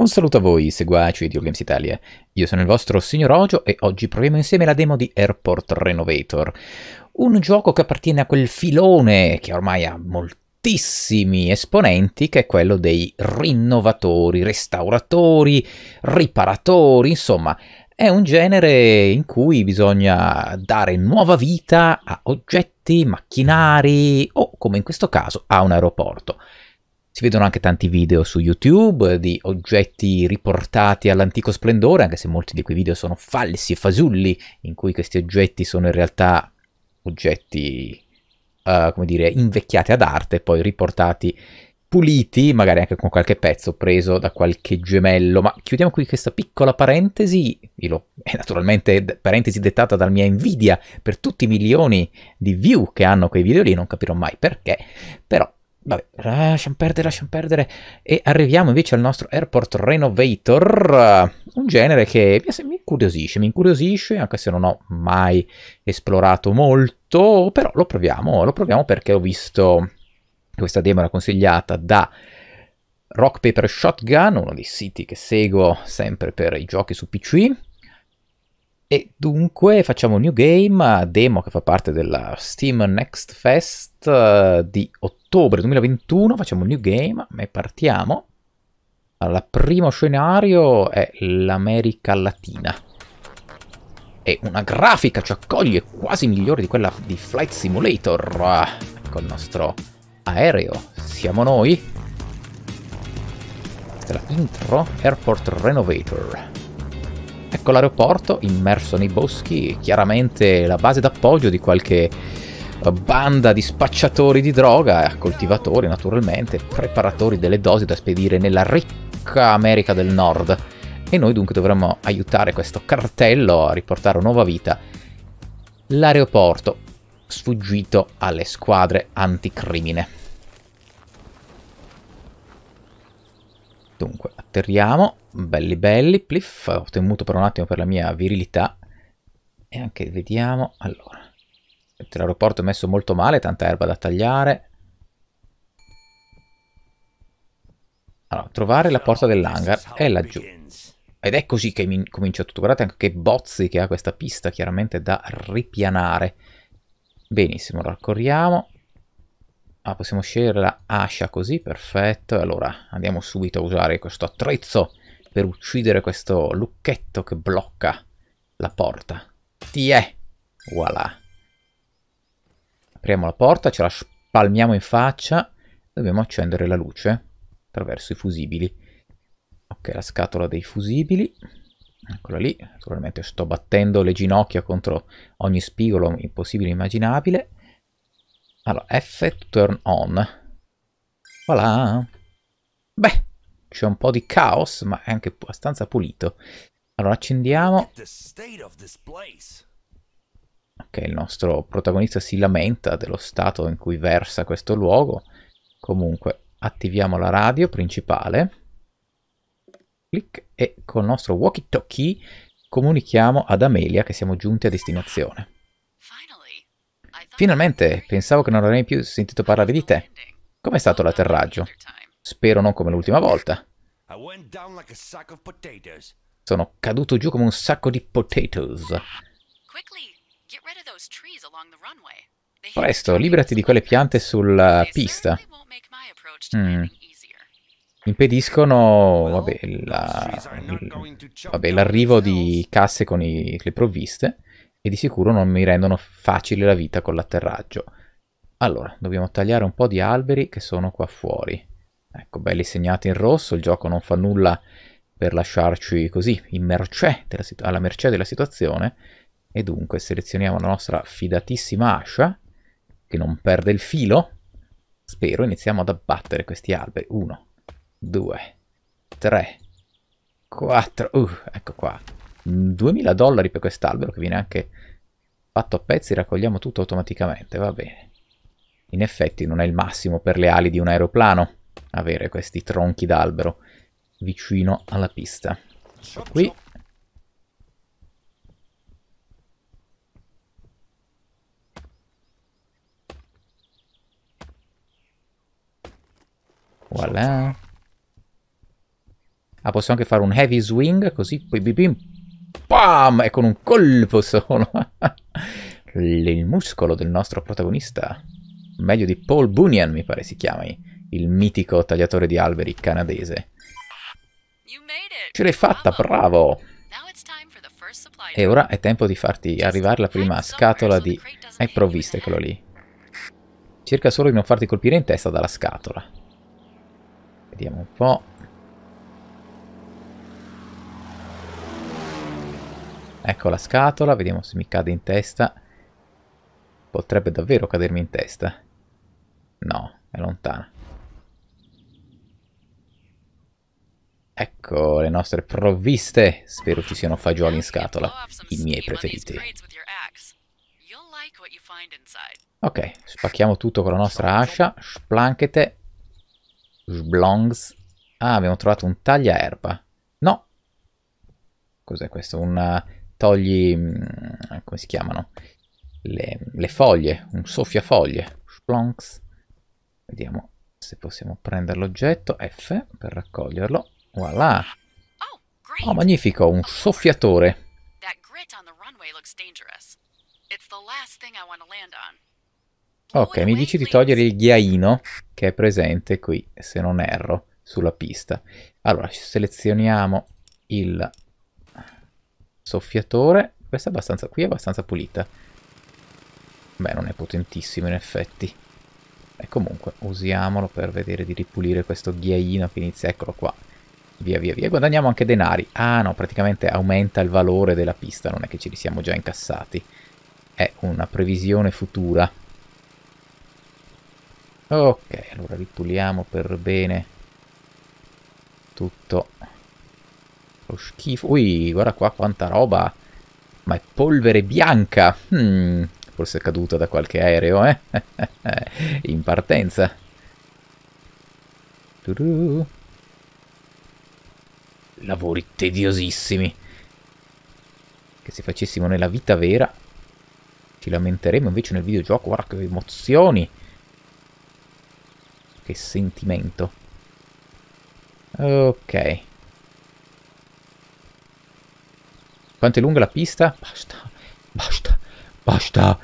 Un saluto a voi, seguaci di Orgames Italia. Io sono il vostro signor Ojo e oggi proviamo insieme la demo di Airport Renovator, un gioco che appartiene a quel filone che ormai ha moltissimi esponenti, che è quello dei rinnovatori, restauratori, riparatori, insomma, è un genere in cui bisogna dare nuova vita a oggetti, macchinari o, come in questo caso, a un aeroporto. Si vedono anche tanti video su YouTube di oggetti riportati all'antico splendore, anche se molti di quei video sono falsi e fasulli, in cui questi oggetti sono in realtà oggetti, uh, come dire, invecchiati ad arte poi riportati puliti, magari anche con qualche pezzo preso da qualche gemello. Ma chiudiamo qui questa piccola parentesi, è naturalmente parentesi dettata dalla mia invidia per tutti i milioni di view che hanno quei video lì, non capirò mai perché, però Vabbè, lasciamo perdere, lasciamo perdere. E arriviamo invece al nostro Airport Renovator, un genere che mi incuriosisce, mi incuriosisce, anche se non ho mai esplorato molto, però lo proviamo, lo proviamo perché ho visto questa demo era consigliata da Rock Paper Shotgun, uno dei siti che seguo sempre per i giochi su PC, e dunque facciamo New Game, demo che fa parte della Steam Next Fest eh, di ottobre 2021, facciamo New Game e partiamo. Allora, primo scenario è l'America Latina. E una grafica ci accoglie quasi migliore di quella di Flight Simulator. Ah, ecco il nostro aereo, siamo noi. Questa è la intro Airport Renovator. Ecco l'aeroporto immerso nei boschi, chiaramente la base d'appoggio di qualche eh, banda di spacciatori di droga, eh, coltivatori naturalmente, preparatori delle dosi da spedire nella ricca America del Nord. E noi dunque dovremmo aiutare questo cartello a riportare nuova vita l'aeroporto sfuggito alle squadre anticrimine. Dunque, atterriamo belli belli, pliff, ho temuto per un attimo per la mia virilità e anche vediamo, allora, l'aeroporto è messo molto male, tanta erba da tagliare. Allora, trovare la porta dell'hangar è laggiù. Ed è così che comincia tutto, guardate anche che bozzi che ha questa pista, chiaramente da ripianare. Benissimo, raccorriamo, Ah, possiamo scegliere la ascia così, perfetto. E allora andiamo subito a usare questo attrezzo per uccidere questo lucchetto che blocca la porta. Ti è! Voilà. Apriamo la porta, ce la spalmiamo in faccia. Dobbiamo accendere la luce attraverso i fusibili. Ok, la scatola dei fusibili. Eccola lì. Naturalmente sto battendo le ginocchia contro ogni spigolo impossibile e immaginabile. Allora, F turn on. Voilà. Beh, c'è un po' di caos, ma è anche abbastanza pulito. Allora accendiamo. Ok, il nostro protagonista si lamenta dello stato in cui versa questo luogo. Comunque, attiviamo la radio principale. Clic e col nostro walkie-talkie comunichiamo ad Amelia che siamo giunti a destinazione. Finalmente, pensavo che non avrei più sentito parlare di te. Com'è stato l'atterraggio? Spero non come l'ultima volta. Sono caduto giù come un sacco di potatoes. Presto, liberati di quelle piante sulla pista. Mm. Impediscono vabbè, l'arrivo la, di casse con i, le provviste e di sicuro non mi rendono facile la vita con l'atterraggio. Allora, dobbiamo tagliare un po' di alberi che sono qua fuori. Ecco, belli segnati in rosso, il gioco non fa nulla per lasciarci così in mercè situ- alla mercé della situazione e dunque selezioniamo la nostra fidatissima ascia che non perde il filo. Spero iniziamo ad abbattere questi alberi. 1, 2, 3, 4. ecco qua. 2000 dollari per quest'albero che viene anche fatto a pezzi, raccogliamo tutto automaticamente, va bene. In effetti non è il massimo per le ali di un aeroplano avere questi tronchi d'albero vicino alla pista. qui. Voilà. Ah, posso anche fare un heavy swing, così, poi bim bim, bam, e con un colpo solo. Il muscolo del nostro protagonista, meglio di Paul Bunyan mi pare si chiami il mitico tagliatore di alberi canadese. Ce l'hai fatta, bravo! E ora è tempo di farti arrivare la prima scatola di... Hai provvisto quello lì. Cerca solo di non farti colpire in testa dalla scatola. Vediamo un po'. Ecco la scatola, vediamo se mi cade in testa. Potrebbe davvero cadermi in testa. No, è lontana. Ecco le nostre provviste. Spero ci siano fagioli in scatola, i miei preferiti. Ok, spacchiamo tutto con la nostra ascia. Splankete. Sblongs. Ah, abbiamo trovato un tagliaerba. No. Cos'è questo? Un eh, togli... Mm, come si chiamano? Le, le foglie. Un soffiafoglie. Splonks. Vediamo se possiamo prendere l'oggetto F per raccoglierlo. Voilà. Oh, oh, magnifico, un soffiatore. Ok, mi dici di togliere il ghiaino che è presente qui, se non erro, sulla pista. Allora, selezioniamo il soffiatore. Questa è abbastanza, qui è abbastanza pulita. Beh, non è potentissimo in effetti. E comunque, usiamolo per vedere di ripulire questo ghiaino che inizia, eccolo qua via via via, guadagniamo anche denari. Ah no, praticamente aumenta il valore della pista, non è che ce li siamo già incassati. È una previsione futura. Ok, allora ripuliamo per bene tutto lo schifo. Ui, guarda qua quanta roba! Ma è polvere bianca! Hmm, forse è caduta da qualche aereo, eh? In partenza. Tudu lavori tediosissimi. Che se facessimo nella vita vera ci lamenteremmo invece nel videogioco, guarda che emozioni. Che sentimento. Ok. Quanto è lunga la pista? Basta, basta, basta.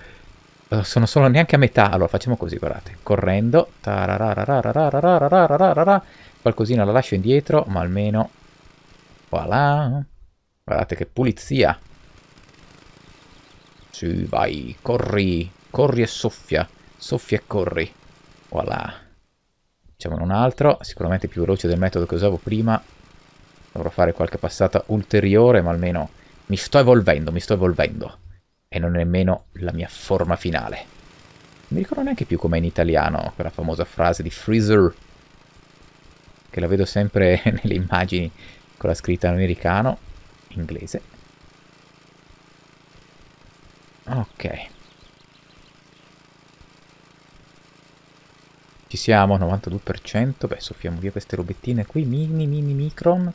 Eh, sono solo neanche a metà. Allora facciamo così, guardate. Correndo. Qualcosina la lascio indietro, ma almeno Voilà. Guardate che pulizia. Sì, vai, corri. Corri e soffia. Soffia e corri. Voilà. Facciamone un altro, sicuramente più veloce del metodo che usavo prima. Dovrò fare qualche passata ulteriore, ma almeno mi sto evolvendo, mi sto evolvendo. E non è nemmeno la mia forma finale. Non mi ricordo neanche più com'è in italiano quella famosa frase di Freezer, che la vedo sempre nelle immagini con la scritta americano, inglese. Ok. Ci siamo, 92%. Beh, soffiamo via queste robettine qui, mini, mini, micron.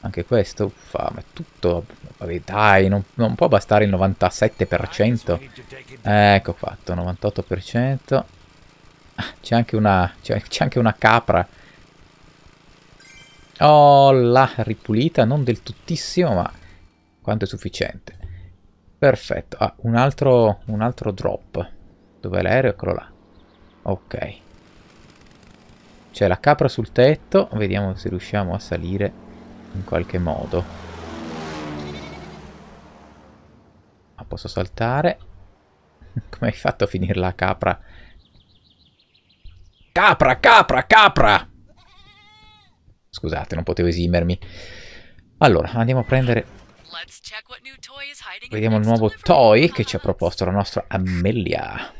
Anche questo, uffa, ma è tutto... Vabbè, dai, non, non può bastare il 97%. Ecco fatto, 98%. Ah, c'è anche, anche una capra Oh, la ripulita, non del tuttissimo, ma quanto è sufficiente. Perfetto. Ah, un altro, un altro drop. Dov'è l'aereo? Eccolo là. Ok. C'è la capra sul tetto. Vediamo se riusciamo a salire in qualche modo. Ma posso saltare? Come hai fatto a finire la capra? Capra, capra, capra! Scusate, non potevo esimermi. Allora, andiamo a prendere... Vediamo il nuovo toy che ci ha proposto la nostra Amelia.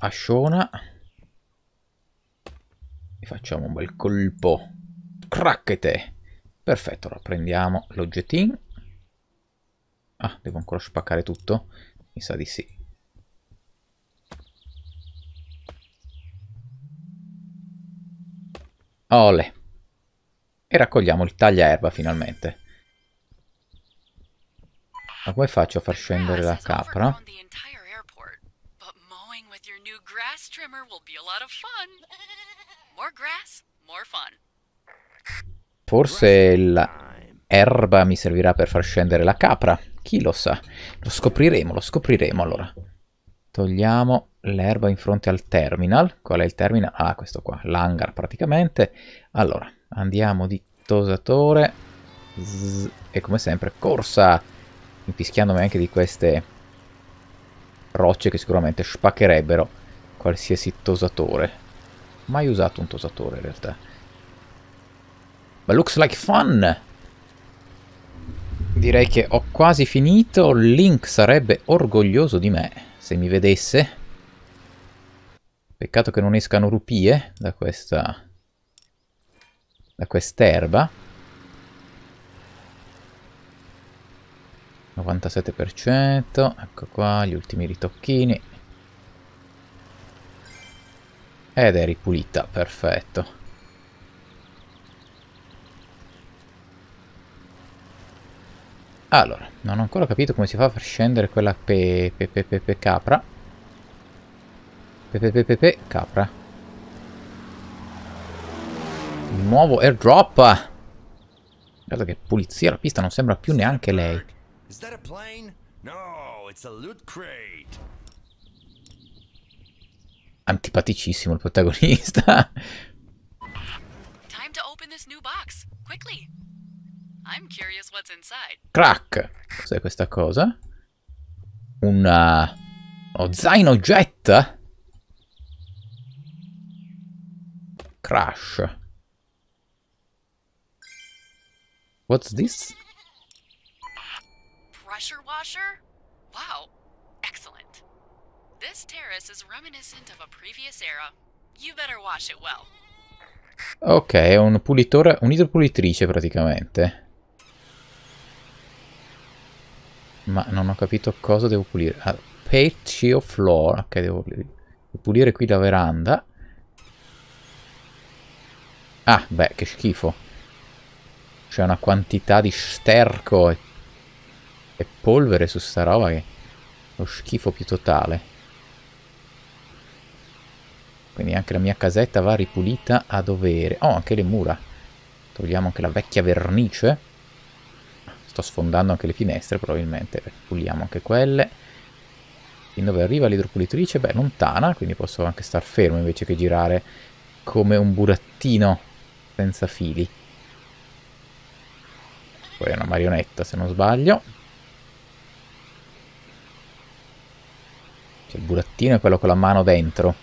Asciona. E facciamo un bel colpo. Cracchete! Perfetto, ora prendiamo l'oggettin. Ah, devo ancora spaccare tutto? Mi sa di sì. Ole. E raccogliamo il tagliaerba finalmente. Ma come faccio a far scendere la capra? Forse l'erba mi servirà per far scendere la capra. Chi lo sa? Lo scopriremo, lo scopriremo allora togliamo l'erba in fronte al terminal. Qual è il terminal? Ah, questo qua, l'hangar praticamente. Allora, andiamo di tosatore Zzz, e come sempre corsa, infischiandomi anche di queste rocce che sicuramente spaccherebbero qualsiasi tosatore. Mai usato un tosatore in realtà. Ma looks like fun! Direi che ho quasi finito, Link sarebbe orgoglioso di me se mi vedesse. Peccato che non escano rupie da questa... da quest'erba. 97%, ecco qua, gli ultimi ritocchini. Ed è ripulita, perfetto. Allora, non ho ancora capito come si fa a far scendere quella pe... pe... pe... pe... pe capra. Pe... pe... pe... pe... pe capra. Nuovo airdrop! Guarda che pulizia la pista, non sembra più neanche lei. antipaticissimo il protagonista. Time to open this new box, quickly. Crack! Cos'è questa cosa? Una... Uno uh, oh, zaino jet! Crash. What's this? Pressure washer? Wow, excellent. This terrace is reminiscent of a previous era. You better wash it well. Ok, è un pulitore, un'idropulitrice praticamente. Ma non ho capito cosa devo pulire. Ah, patio floor. Ok, devo pulire qui la veranda. Ah, beh, che schifo. C'è una quantità di sterco e, e polvere su sta roba che... Lo schifo più totale. Quindi anche la mia casetta va ripulita a dovere. Oh, anche le mura. Togliamo anche la vecchia vernice. Sto sfondando anche le finestre probabilmente, puliamo anche quelle. Fin dove arriva l'idropulitrice? Beh, lontana, quindi posso anche star fermo invece che girare come un burattino senza fili. Poi è una marionetta se non sbaglio. Cioè, il burattino è quello con la mano dentro.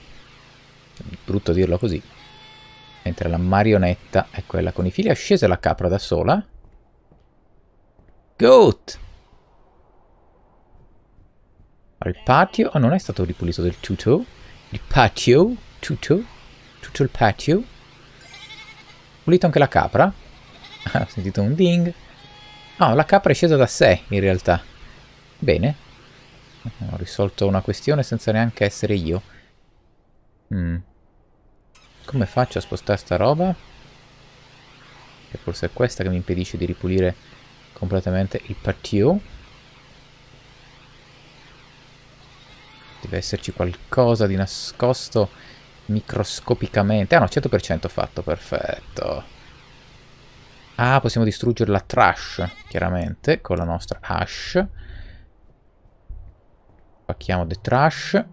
È brutto dirlo così. Mentre la marionetta è quella con i fili. È scesa la capra da sola. Goat! Il patio... Oh, non è stato ripulito del tutto. Il patio. Tutto. Tutto il patio. Pulito anche la capra. Ah, ho sentito un ding. Ah, oh, la capra è scesa da sé, in realtà. Bene. Ho risolto una questione senza neanche essere io. Mm. Come faccio a spostare sta roba? Che forse è questa che mi impedisce di ripulire completamente il patio. Deve esserci qualcosa di nascosto microscopicamente. Ah no, 100% fatto, perfetto. Ah, possiamo distruggere la trash, chiaramente, con la nostra hash. Pacchiamo the trash.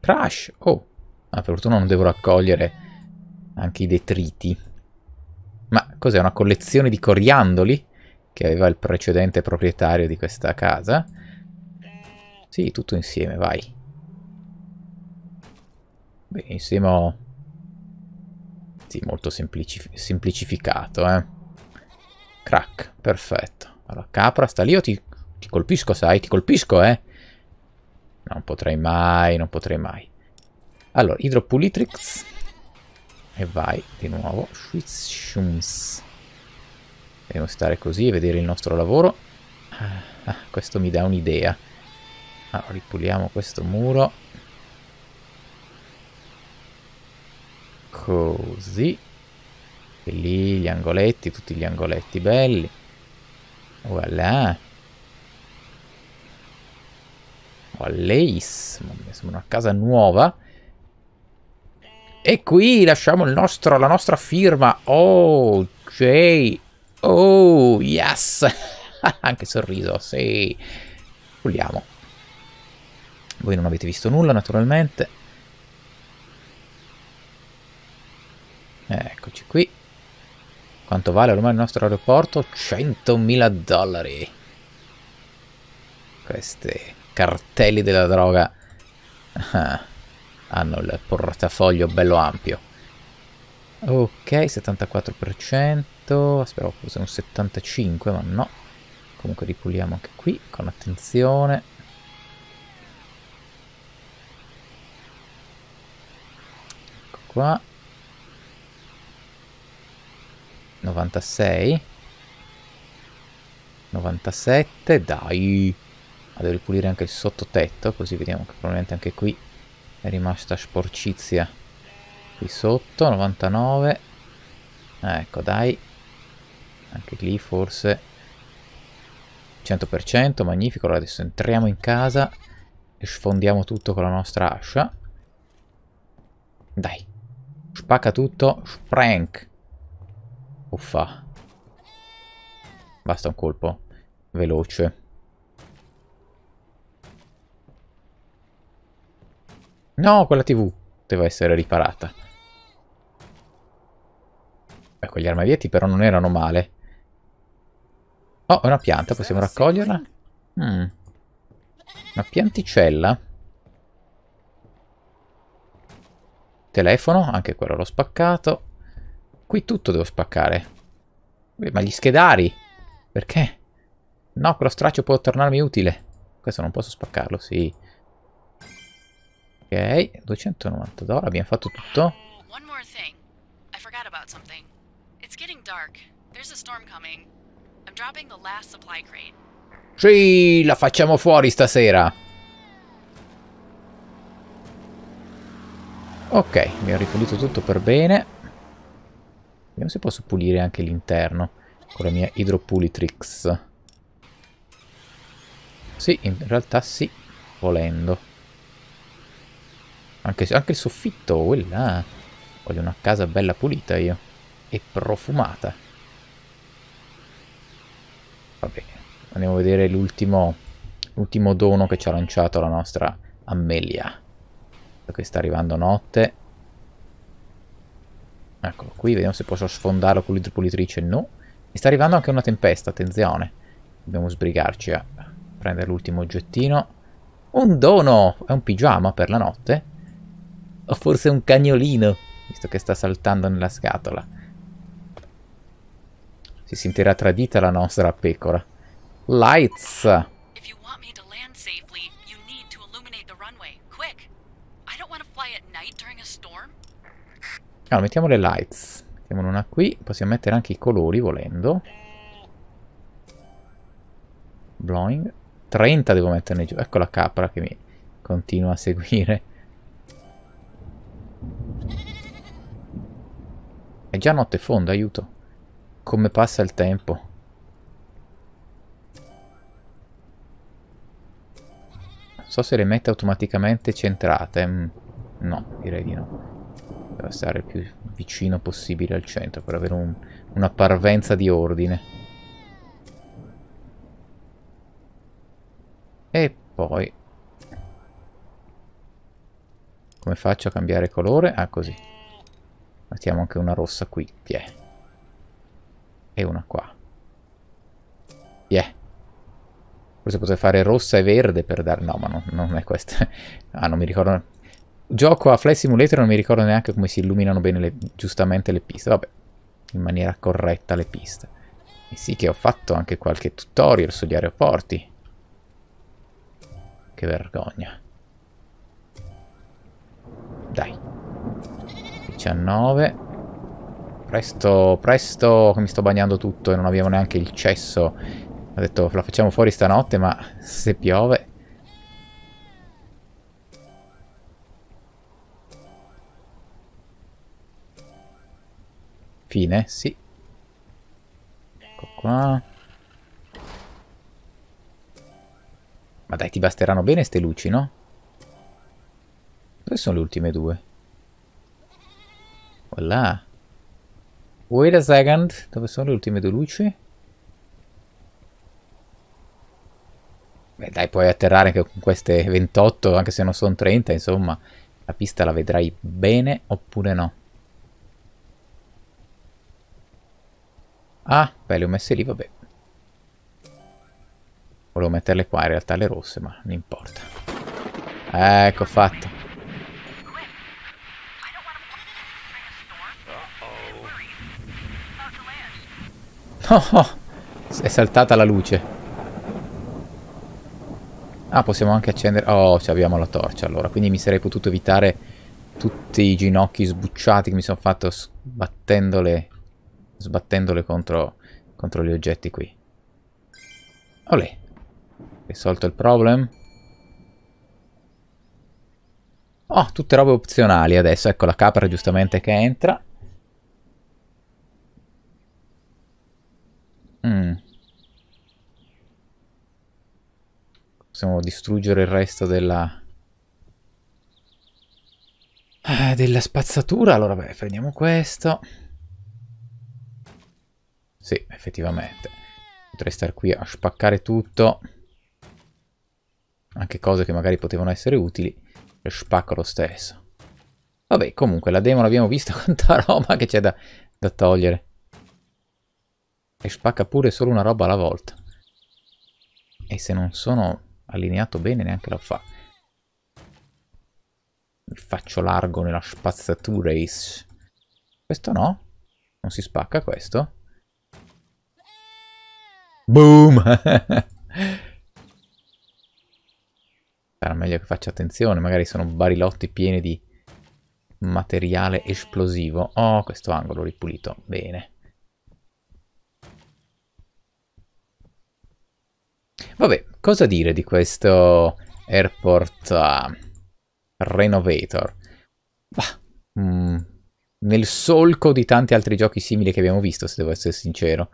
Trash! Oh! Ah, per fortuna non devo raccogliere anche i detriti. Ma cos'è una collezione di coriandoli? Che aveva il precedente proprietario di questa casa. Sì, tutto insieme, vai. Benissimo. Sì, molto semplici semplicificato, eh. Crack, perfetto. Allora, capra, sta lì o ti, ti colpisco, sai? Ti colpisco, eh. Non potrei mai, non potrei mai. Allora, idropulitrix e vai di nuovo Dobbiamo stare così e vedere il nostro lavoro ah, ah, questo mi dà un'idea allora, ripuliamo questo muro così e lì gli angoletti tutti gli angoletti belli voilà Lace, mi sembra una casa nuova e qui lasciamo nostro, la nostra firma. Oh, Jay. Oh, yes. Anche sorriso, sì. Puliamo. Voi non avete visto nulla, naturalmente. Eccoci qui. Quanto vale ormai il nostro aeroporto? 100.000 dollari. Queste cartelli della droga. Ah hanno il portafoglio bello ampio. Ok, 74%, speravo fosse un 75, ma no. Comunque ripuliamo anche qui, con attenzione. Ecco qua. 96. 97, dai. Vado a ripulire anche il sottotetto, così vediamo che probabilmente anche qui è rimasta sporcizia qui sotto 99 ecco dai anche lì forse 100% magnifico allora adesso entriamo in casa e sfondiamo tutto con la nostra ascia dai spacca tutto sprank uffa basta un colpo veloce No, quella TV poteva essere riparata. Ecco, gli armadietti però non erano male. Oh, è una pianta, possiamo raccoglierla? Mm. Una pianticella. Telefono, anche quello l'ho spaccato. Qui tutto devo spaccare. Ma gli schedari? Perché? No, quello straccio può tornarmi utile. Questo non posso spaccarlo, sì. Ok, 290 dollari, abbiamo fatto tutto. Oh, one more thing. I forgot about something. It's getting dark. There's a storm coming. I'm dropping the last supply crate. Sì, la facciamo fuori stasera. Ok, mi ho ripulito tutto per bene. Vediamo se posso pulire anche l'interno con la mia idropulitrix. Sì, in realtà sì, volendo. Anche, anche il soffitto, quella. Voglio una casa bella pulita io. E profumata. Va bene. Andiamo a vedere l'ultimo l'ultimo dono che ci ha lanciato la nostra Amelia. Che sta arrivando notte. Eccolo qui, vediamo se posso sfondarlo con l'idropolitrice. No. E sta arrivando anche una tempesta, attenzione. Dobbiamo sbrigarci a prendere l'ultimo oggettino. Un dono! È un pigiama per la notte. O forse un cagnolino, visto che sta saltando nella scatola. Si sentirà tradita la nostra pecora. Lights! Safely, allora, mettiamo le lights. Mettiamone una qui. Possiamo mettere anche i colori volendo. Blowing. 30 devo metterne giù. Ecco la capra che mi continua a seguire. È già notte fonda, aiuto. Come passa il tempo. Non so se le mette automaticamente centrate. Mm, no, direi di no. Deve stare il più vicino possibile al centro per avere un, una parvenza di ordine. E poi... Come faccio a cambiare colore? Ah, così. Mettiamo anche una rossa qui, tiè. E una qua. Tiè. Forse potrei fare rossa e verde per dare... No, ma no, non è questa. ah, non mi ricordo... Gioco a Flight Simulator non mi ricordo neanche come si illuminano bene le... giustamente le piste. Vabbè, in maniera corretta le piste. E sì che ho fatto anche qualche tutorial sugli aeroporti. Che vergogna. Dai. 19. Presto, presto, che mi sto bagnando tutto e non abbiamo neanche il cesso. Ho detto, la facciamo fuori stanotte, ma se piove... Fine, sì. Ecco qua. Ma dai, ti basteranno bene ste luci, no? Dove sono le ultime due? Voilà. Wait a second. Dove sono le ultime due luci? Beh dai, puoi atterrare anche con queste 28, anche se non sono 30, insomma. La pista la vedrai bene oppure no. Ah, beh, le ho messe lì, vabbè. Volevo metterle qua, in realtà le rosse, ma non importa. Ecco fatto. Oh, oh, è saltata la luce. Ah, possiamo anche accendere... Oh, abbiamo la torcia allora, quindi mi sarei potuto evitare tutti i ginocchi sbucciati che mi sono fatto sbattendole, sbattendole contro, contro gli oggetti qui. Olè. Risolto il problem. Oh, tutte robe opzionali adesso. Ecco la capra giustamente che entra. Mm. Possiamo distruggere il resto della... Ah, della spazzatura. Allora, beh, prendiamo questo. Sì, effettivamente. Potrei stare qui a spaccare tutto. Anche cose che magari potevano essere utili. Lo spacco lo stesso. Vabbè, comunque, la demo l'abbiamo vista. Quanta roba che c'è da, da togliere. E spacca pure solo una roba alla volta. E se non sono allineato bene neanche lo fa. Mi faccio largo nella spazzatura. Is. Questo no. Non si spacca questo. Boom! Sarà meglio che faccia attenzione, magari sono barilotti pieni di materiale esplosivo. Oh, questo angolo ripulito, bene. Vabbè, cosa dire di questo airport uh, renovator? Bah, mh, mm, nel solco di tanti altri giochi simili che abbiamo visto, se devo essere sincero.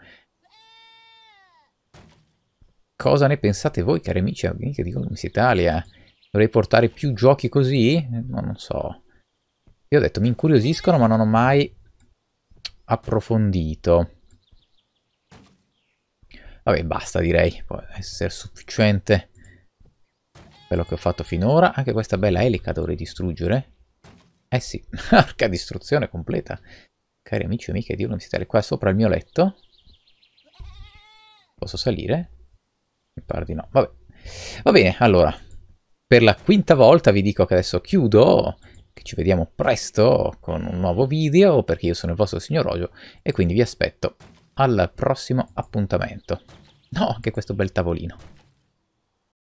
Cosa ne pensate voi, cari amici e amiche di Comics Italia? Dovrei portare più giochi così? No, non so. Io ho detto, mi incuriosiscono, ma non ho mai approfondito. Vabbè, basta direi, può essere sufficiente quello che ho fatto finora. Anche questa bella elica dovrei distruggere. Eh sì, arca distruzione completa. Cari amici e amiche, Dio non si stare qua sopra il mio letto. Posso salire? Mi pare di no. Vabbè. Va bene, allora, per la quinta volta vi dico che adesso chiudo, che ci vediamo presto con un nuovo video, perché io sono il vostro signor Ojo e quindi vi aspetto al prossimo appuntamento. No, anche questo bel tavolino.